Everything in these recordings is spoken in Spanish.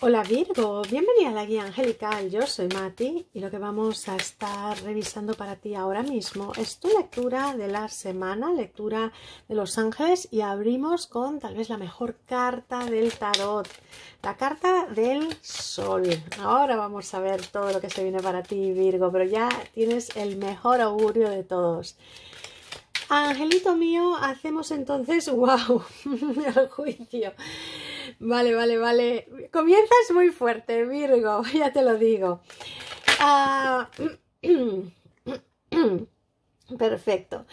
Hola Virgo, bienvenida a la guía angelical, yo soy Mati y lo que vamos a estar revisando para ti ahora mismo es tu lectura de la semana, lectura de los ángeles y abrimos con tal vez la mejor carta del tarot, la carta del sol. Ahora vamos a ver todo lo que se viene para ti Virgo, pero ya tienes el mejor augurio de todos. Angelito mío, hacemos entonces, wow, el juicio. Vale, vale, vale. Comienzas muy fuerte, Virgo, ya te lo digo. Ah, perfecto.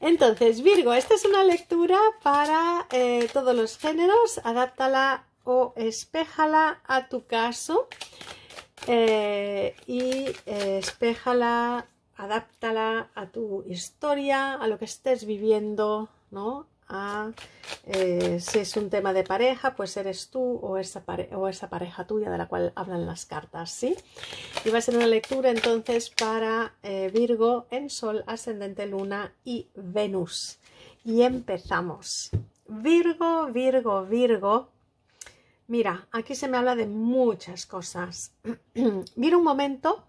Entonces, Virgo, esta es una lectura para eh, todos los géneros. Adáptala o espéjala a tu caso. Eh, y eh, espéjala, adáptala a tu historia, a lo que estés viviendo, ¿no? Eh, si es un tema de pareja, pues eres tú o esa, o esa pareja tuya de la cual hablan las cartas, ¿sí? Y va a ser una lectura entonces para eh, Virgo en Sol, Ascendente, Luna y Venus. Y empezamos. Virgo, Virgo, Virgo. Mira, aquí se me habla de muchas cosas. Mira un momento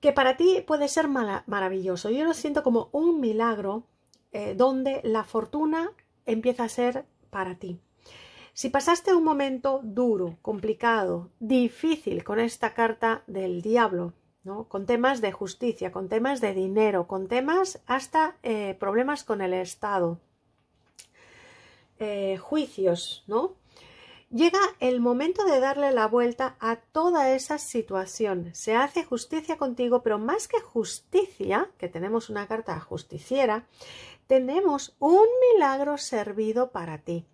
que para ti puede ser maravilloso. Yo lo siento como un milagro eh, donde la fortuna empieza a ser para ti. Si pasaste un momento duro, complicado, difícil con esta carta del diablo, ¿no? con temas de justicia, con temas de dinero, con temas hasta eh, problemas con el Estado, eh, juicios, ¿no? Llega el momento de darle la vuelta a toda esa situación. Se hace justicia contigo, pero más que justicia, que tenemos una carta justiciera, tenemos un milagro servido para ti.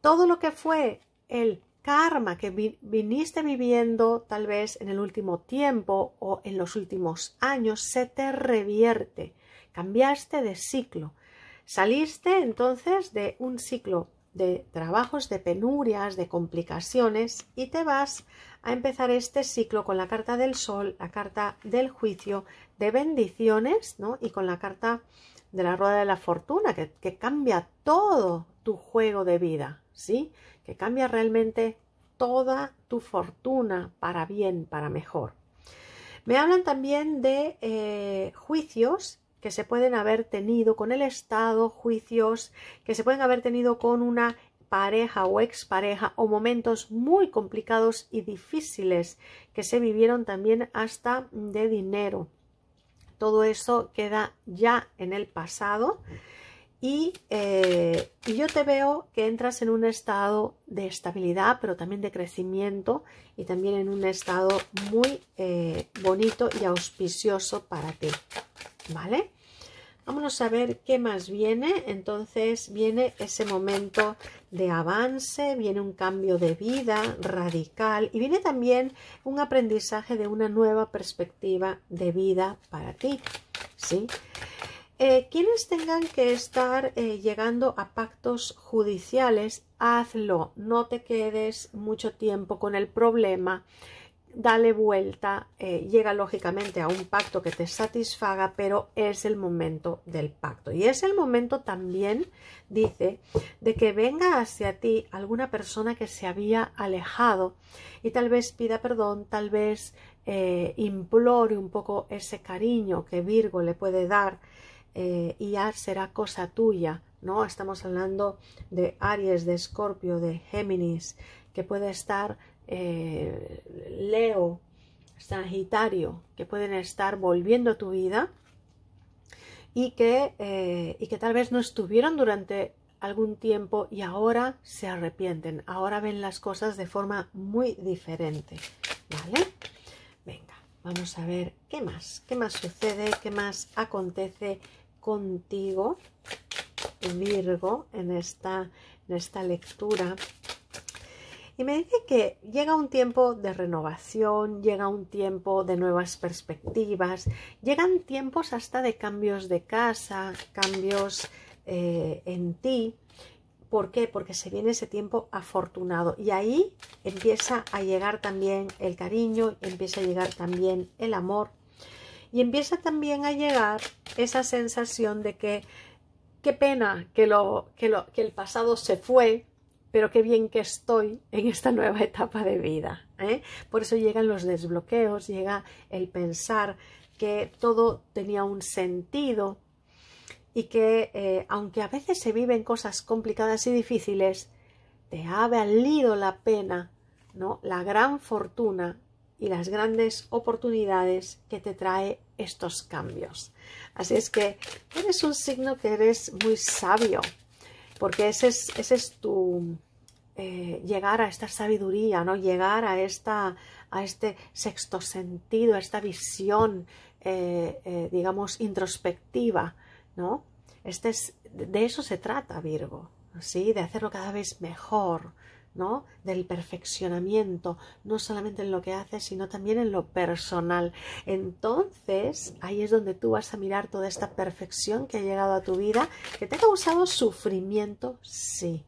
Todo lo que fue el karma que viniste viviendo tal vez en el último tiempo o en los últimos años se te revierte. Cambiaste de ciclo. Saliste entonces de un ciclo de trabajos, de penurias, de complicaciones y te vas a empezar este ciclo con la carta del sol, la carta del juicio, de bendiciones, ¿no? Y con la carta de la rueda de la fortuna, que, cambia todo tu juego de vida, ¿sí? Que cambia realmente toda tu fortuna para bien, para mejor. Me hablan también de eh, juicios que se pueden haber tenido con el Estado, juicios que se pueden haber tenido con una pareja o expareja o momentos muy complicados y difíciles que se vivieron también hasta de dinero todo eso queda ya en el pasado eh, y, yo te veo que entras en un estado de estabilidad, pero también de crecimiento y también en un estado muy eh, bonito y auspicioso para ti, ¿vale? Vámonos a ver qué más viene. Entonces viene ese momento de avance, viene un cambio de vida radical y viene también un aprendizaje de una nueva perspectiva de vida para ti. ¿Sí? Eh, quienes tengan que estar eh, llegando a pactos judiciales, hazlo, no te quedes mucho tiempo con el problema dale vuelta, eh, llega lógicamente a un pacto que te satisfaga, pero es el momento del pacto. Y es el momento también, dice, de que venga hacia ti alguna persona que se había alejado y tal vez pida perdón, tal vez eh, implore un poco ese cariño que Virgo le puede dar eh, y ya será cosa tuya. ¿no? Estamos hablando de Aries, de Escorpio, de Géminis, que puede estar eh, Leo, Sagitario, que pueden estar volviendo a tu vida y que, eh, y que tal vez no estuvieron durante algún tiempo y ahora se arrepienten, ahora ven las cosas de forma muy diferente, ¿vale? Venga, vamos a ver qué más, qué más sucede, qué más acontece contigo, Virgo, en esta, en esta lectura y me dice que llega un tiempo de renovación, llega un tiempo de nuevas perspectivas, llegan tiempos hasta de cambios de casa, cambios eh, en ti. ¿Por qué? Porque se viene ese tiempo afortunado y ahí empieza a llegar también el cariño, empieza a llegar también el amor y empieza también a llegar esa sensación de que qué pena que, lo, que, que el pasado se fue pero qué bien que estoy en esta nueva etapa de vida. ¿eh? Por eso llegan los desbloqueos, llega el pensar que todo tenía un sentido y que eh, aunque a veces se viven cosas complicadas y difíciles, te ha valido la pena ¿no? la gran fortuna y las grandes oportunidades que te trae estos cambios. Así es que eres un signo que eres muy sabio, porque ese es, ese es tu... Eh, llegar a esta sabiduría, ¿no? Llegar a, a este sexto sentido, a esta visión, eh, eh, digamos, introspectiva, ¿no? Este es, de eso se trata, Virgo, ¿sí? De hacerlo cada vez mejor, ¿no? del perfeccionamiento, no solamente en lo que haces, sino también en lo personal. Entonces, ahí es donde tú vas a mirar toda esta perfección que ha llegado a tu vida, que te ha causado sufrimiento, sí.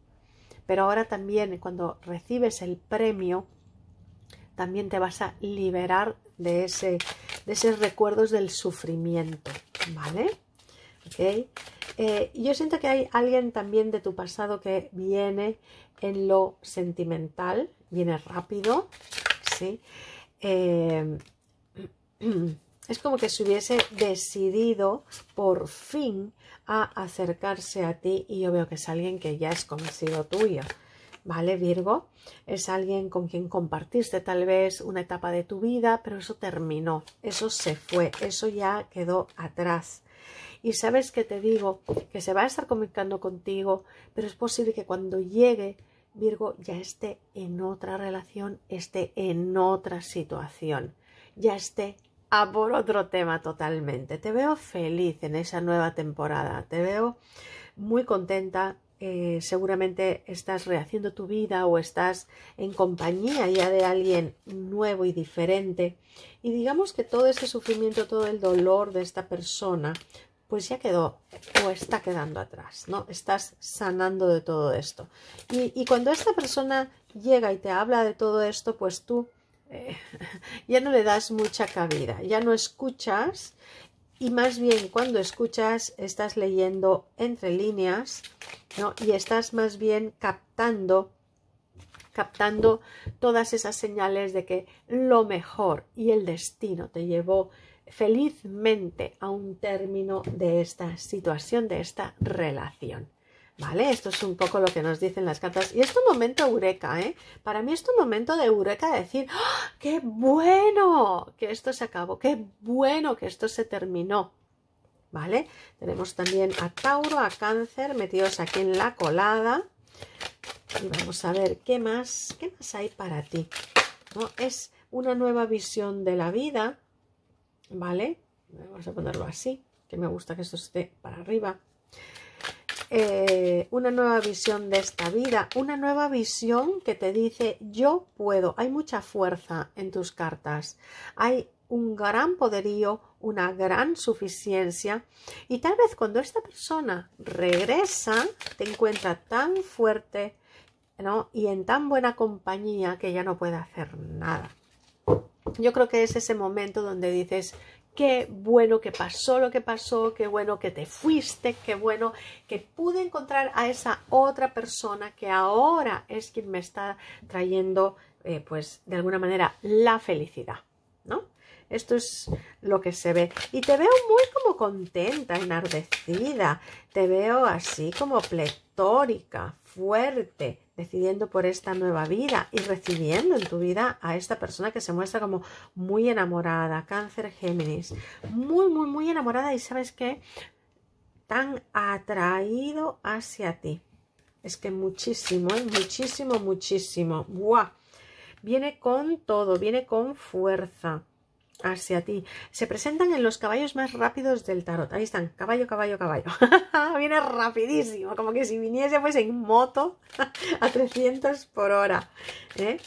Pero ahora también cuando recibes el premio, también te vas a liberar de, ese, de esos recuerdos del sufrimiento, ¿vale? Eh, yo siento que hay alguien también de tu pasado que viene en lo sentimental, viene rápido, ¿sí? Eh, es como que se hubiese decidido por fin a acercarse a ti y yo veo que es alguien que ya es conocido tuyo. ¿Vale, Virgo? Es alguien con quien compartiste tal vez una etapa de tu vida, pero eso terminó, eso se fue, eso ya quedó atrás. Y sabes que te digo que se va a estar comunicando contigo, pero es posible que cuando llegue Virgo ya esté en otra relación, esté en otra situación, ya esté a por otro tema totalmente. Te veo feliz en esa nueva temporada, te veo muy contenta. Eh, seguramente estás rehaciendo tu vida o estás en compañía ya de alguien nuevo y diferente. Y digamos que todo ese sufrimiento, todo el dolor de esta persona, pues ya quedó o está quedando atrás, ¿no? Estás sanando de todo esto. Y, cuando esta persona llega y te habla de todo esto, pues tú eh, ya no le das mucha cabida, ya no escuchas y más bien cuando escuchas estás leyendo entre líneas, ¿no? Y estás más bien captando captando todas esas señales de que lo mejor y el destino te llevó felizmente a un término de esta situación, de esta relación. ¿Vale? Esto es un poco lo que nos dicen las cartas. Y es un momento eureka, ¿eh? Para mí es un momento de eureka decir, ¡Ah! ¡qué bueno que esto se acabó! ¡Qué bueno que esto se terminó! ¿Vale? Tenemos también a Tauro, a Cáncer, metidos aquí en la colada. Y vamos a ver qué más, qué más hay para ti. ¿No? Es una nueva visión de la vida, ¿vale? Eh, vamos a ponerlo así, que me gusta que esto esté para arriba. Eh, una nueva visión de esta vida, una nueva visión que te dice yo puedo, hay mucha fuerza en tus cartas, hay un gran poderío, una gran suficiencia y tal vez cuando esta persona regresa te encuentra tan fuerte y en tan buena compañía que ya no puede hacer nada yo creo que es ese momento donde dices, qué bueno que pasó lo que pasó, qué bueno que te fuiste, qué bueno que pude encontrar a esa otra persona que ahora es quien me está trayendo, eh, pues de alguna manera, la felicidad, ¿no? Esto es lo que se ve. Y te veo muy como contenta, enardecida. Te veo así como pletórica, fuerte, decidiendo por esta nueva vida y recibiendo en tu vida a esta persona que se muestra como muy enamorada, cáncer Géminis, muy, muy, muy enamorada y sabes qué, tan atraído hacia ti. Es que muchísimo, ¿eh? muchísimo, muchísimo. ¡Buah! Viene con todo, viene con fuerza hacia ti. Se presentan en los caballos más rápidos del tarot. Ahí están, caballo, caballo, caballo. Viene rapidísimo, como que si viniese pues en moto a 300 por hora. ¿eh?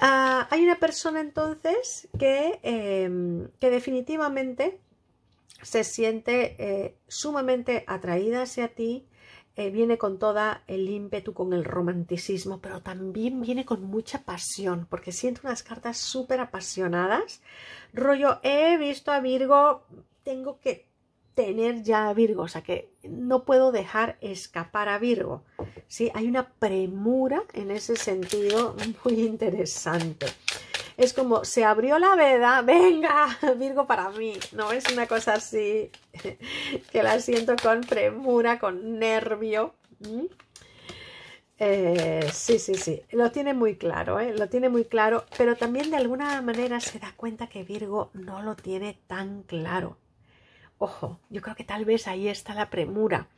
Ah, hay una persona entonces que, em, que definitivamente se siente eh, sumamente atraída hacia ti, eh, viene con toda el ímpetu, con el romanticismo, pero también viene con mucha pasión, porque siento unas cartas súper apasionadas. Rollo, he visto a Virgo, tengo que tener ya a Virgo, o sea que no puedo dejar escapar a Virgo. ¿sí? Hay una premura en ese sentido muy interesante es como se abrió la veda, venga, Virgo para mí, ¿no? Es una cosa así que la siento con premura, con nervio. ¿Mm? Eh, sí, sí, sí, lo tiene muy claro, ¿eh? lo tiene muy claro, pero también de alguna manera se da cuenta que Virgo no lo tiene tan claro. Ojo, yo creo que tal vez ahí está la premura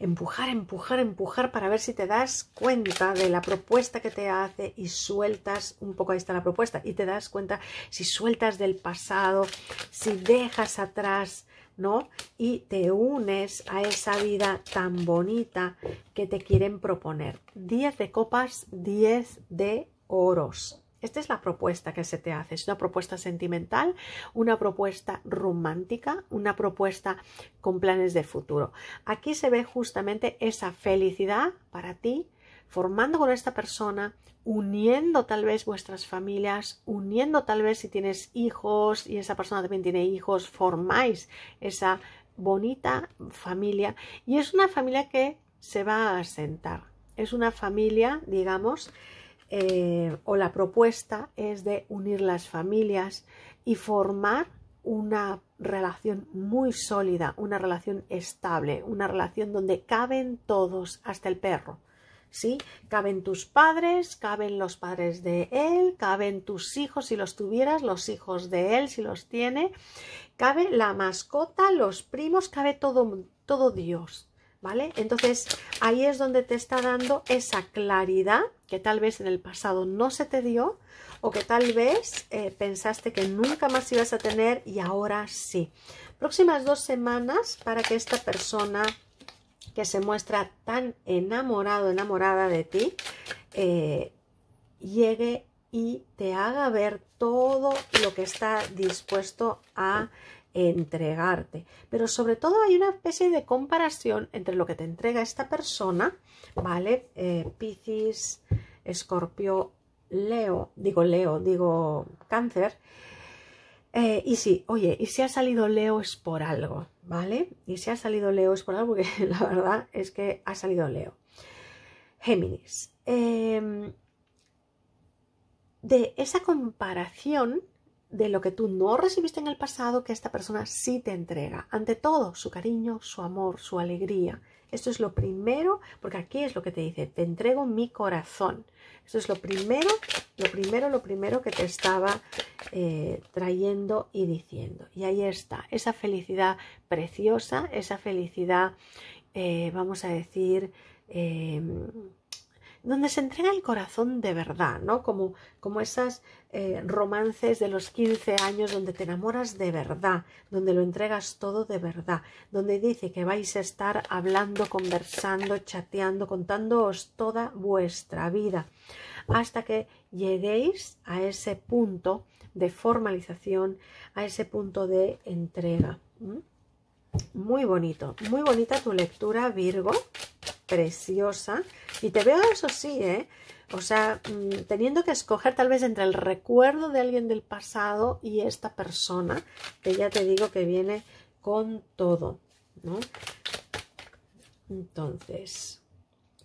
Empujar, empujar, empujar para ver si te das cuenta de la propuesta que te hace y sueltas, un poco ahí está la propuesta, y te das cuenta si sueltas del pasado, si dejas atrás, ¿no? Y te unes a esa vida tan bonita que te quieren proponer. 10 de copas, 10 de oros. Esta es la propuesta que se te hace. Es una propuesta sentimental, una propuesta romántica, una propuesta con planes de futuro. Aquí se ve justamente esa felicidad para ti, formando con esta persona, uniendo tal vez vuestras familias, uniendo tal vez si tienes hijos y esa persona también tiene hijos, formáis esa bonita familia y es una familia que se va a asentar. Es una familia, digamos, eh, o la propuesta es de unir las familias y formar una relación muy sólida, una relación estable, una relación donde caben todos, hasta el perro. ¿Sí? Caben tus padres, caben los padres de él, caben tus hijos si los tuvieras, los hijos de él si los tiene, cabe la mascota, los primos, cabe todo, todo Dios, ¿vale? Entonces ahí es donde te está dando esa claridad que tal vez en el pasado no se te dio o que tal vez eh, pensaste que nunca más ibas a tener y ahora sí. Próximas dos semanas para que esta persona que se muestra tan enamorado, enamorada de ti, eh, llegue y te haga ver todo lo que está dispuesto a entregarte. Pero sobre todo hay una especie de comparación entre lo que te entrega esta persona, ¿vale? Eh, Piscis, Escorpio, Leo, digo Leo, digo Cáncer. Eh, y sí, oye, y si ha salido Leo es por algo, ¿vale? Y si ha salido Leo es por algo, que la verdad es que ha salido Leo. Géminis. Em, de esa comparación de lo que tú no recibiste en el pasado que esta persona sí te entrega. Ante todo, su cariño, su amor, su alegría. Esto es lo primero, porque aquí es lo que te dice, te entrego mi corazón. Esto es lo primero, lo primero, lo primero que te estaba eh, trayendo y diciendo. Y ahí está, esa felicidad preciosa, esa felicidad, eh, vamos a decir, eh, donde se entrega el corazón de verdad, ¿no? Como, como esas eh, romances de los 15 años donde te enamoras de verdad, donde lo entregas todo de verdad, donde dice que vais a estar hablando, conversando, chateando, contándoos toda vuestra vida, hasta que lleguéis a ese punto de formalización, a ese punto de entrega. Muy bonito, muy bonita tu lectura, Virgo preciosa. Y te veo eso sí, ¿eh? O sea, mm, teniendo que escoger tal vez entre el recuerdo de alguien del pasado y esta persona, que ya te digo que viene con todo, ¿no? Entonces,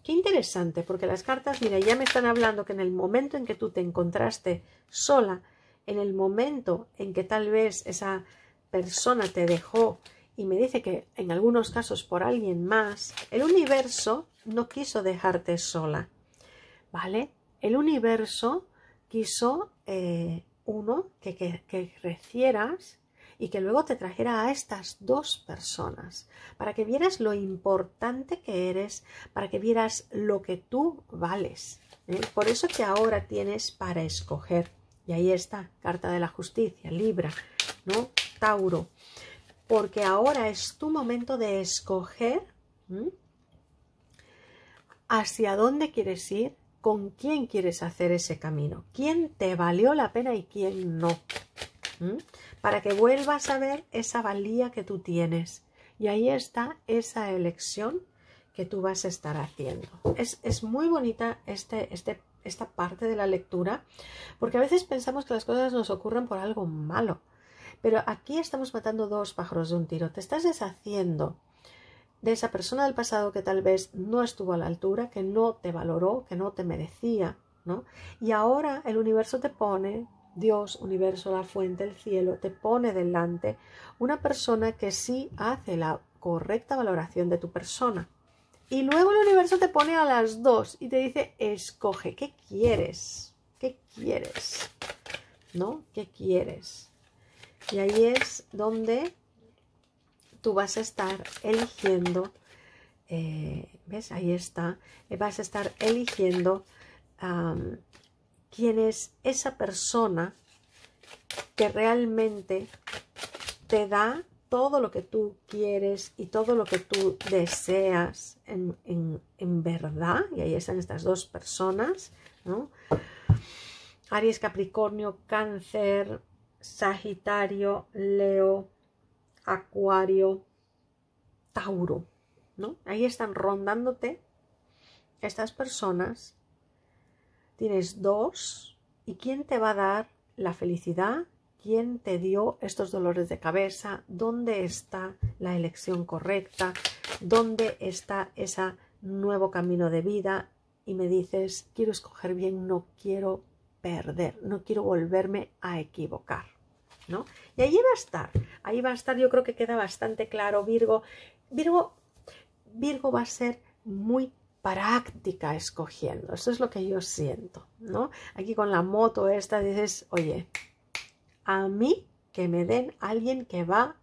qué interesante, porque las cartas, mira, ya me están hablando que en el momento en que tú te encontraste sola, en el momento en que tal vez esa persona te dejó y me dice que en algunos casos por alguien más, el universo no quiso dejarte sola, ¿vale? El universo quiso, eh, uno, que, crecieras y que luego te trajera a estas dos personas, para que vieras lo importante que eres, para que vieras lo que tú vales. ¿eh? Por eso que ahora tienes para escoger. Y ahí está, Carta de la Justicia, Libra, ¿no? Tauro porque ahora es tu momento de escoger hacia dónde quieres ir, con quién quieres hacer ese camino, quién te valió la pena y quién no, para que vuelvas a ver esa valía que tú tienes. Y ahí está esa elección que tú vas a estar haciendo. Es, muy bonita este, este, esta parte de la lectura, porque a veces pensamos que las cosas nos ocurren por algo malo, pero aquí estamos matando dos pájaros de un tiro. Te estás deshaciendo de esa persona del pasado que tal vez no estuvo a la altura, que no te valoró, que no te merecía, ¿no? Y ahora el universo te pone, Dios, universo, la fuente, el cielo, te pone delante una persona que sí hace la correcta valoración de tu persona. Y luego el universo te pone a las dos y te dice, escoge, ¿qué quieres? ¿Qué quieres? ¿No? ¿Qué quieres? Y ahí es donde tú vas a estar eligiendo, eh, ¿ves? Ahí está, eh, vas a estar eligiendo quién es esa persona que realmente te da todo lo que tú quieres y todo lo que tú deseas en, en verdad, y ahí están estas dos personas, ¿no? Aries, Capricornio, Cáncer, Sagitario, Leo, Acuario, Tauro, ¿no? Ahí están rondándote estas personas. Tienes dos. ¿Y quién te va a dar la felicidad? ¿Quién te dio estos dolores de cabeza? ¿Dónde está la elección correcta? ¿Dónde está ese nuevo camino de vida? Y me dices, quiero escoger bien, no quiero perder, no quiero volverme a equivocar. ¿no? Y ahí va a estar, ahí va a estar, yo creo que queda bastante claro, Virgo. Virgo, Virgo va a ser muy práctica escogiendo, eso es lo que yo siento, ¿no? Aquí con la moto esta dices, oye, a mí que me den alguien que va,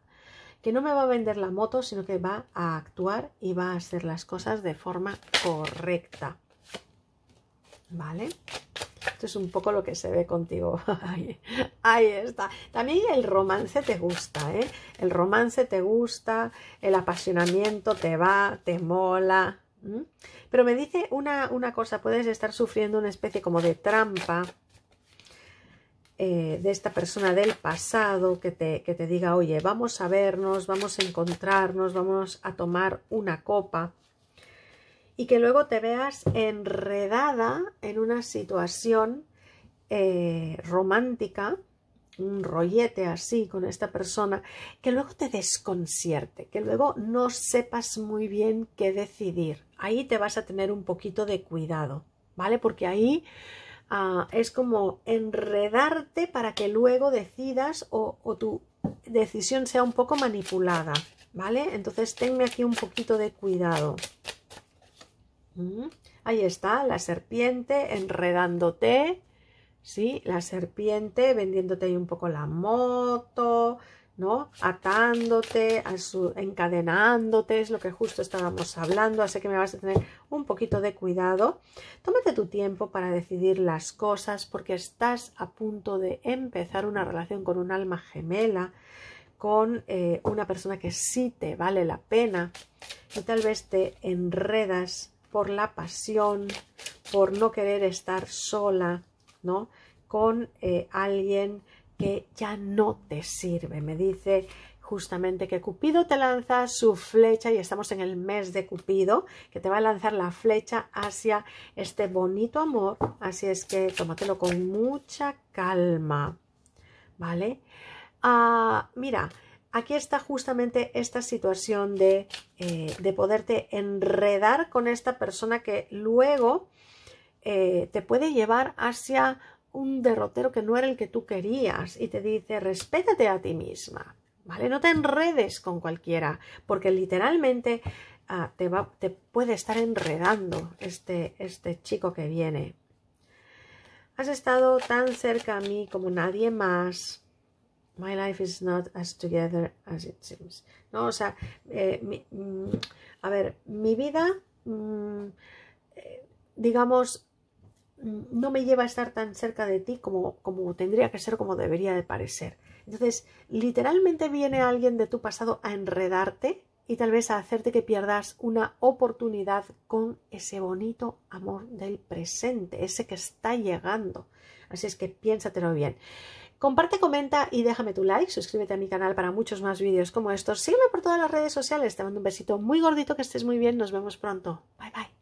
que no me va a vender la moto, sino que va a actuar y va a hacer las cosas de forma correcta. ¿Vale? Esto es un poco lo que se ve contigo. ahí, está. También el romance te gusta, ¿eh? El romance te gusta, el apasionamiento te va, te mola. Pero me dice una, una, cosa, puedes estar sufriendo una especie como de trampa eh, de esta persona del pasado que te, que te diga, oye, vamos a vernos, vamos a encontrarnos, vamos a tomar una copa y que luego te veas enredada en una situación eh, romántica, un rollete así con esta persona, que luego te desconcierte, que luego no sepas muy bien qué decidir. Ahí te vas a tener un poquito de cuidado, ¿vale? Porque ahí ah, es como enredarte para que luego decidas o, o tu decisión sea un poco manipulada, ¿vale? Entonces tenme aquí un poquito de cuidado. Ahí está, la serpiente enredándote, ¿sí? La serpiente vendiéndote ahí un poco la moto, ¿no? Atándote, encadenándote, es lo que justo estábamos hablando, así que me vas a tener un poquito de cuidado. Tómate tu tiempo para decidir las cosas porque estás a punto de empezar una relación con un alma gemela, con eh, una persona que sí te vale la pena y tal vez te enredas por la pasión, por no querer estar sola, ¿no? Con eh, alguien que ya no te sirve. Me dice justamente que Cupido te lanza su flecha y estamos en el mes de Cupido, que te va a lanzar la flecha hacia este bonito amor. Así es que tómatelo con mucha calma, ¿vale? Ah, mira, aquí está justamente esta situación de, eh, de poderte enredar con esta persona que luego eh, te puede llevar hacia un derrotero que no era el que tú querías y te dice respétate a ti misma, ¿vale? No te enredes con cualquiera, porque literalmente ah, te, va, te puede estar enredando este, este chico que viene. Has estado tan cerca a mí como nadie más My life is not as together as it seems. ¿No? O sea, eh, mm, a ver, mi vida, mm, eh, digamos, mm, no me lleva a estar tan cerca de ti como, como tendría que ser, como debería de parecer. Entonces, literalmente viene alguien de tu pasado a enredarte y tal vez a hacerte que pierdas una oportunidad con ese bonito amor del presente, ese que está llegando. Así es que piénsatelo bien. Comparte, comenta y déjame tu like. Suscríbete a mi canal para muchos más vídeos como estos. Sígueme por todas las redes sociales. Te mando un besito muy gordito, que estés muy bien. Nos vemos pronto. Bye bye.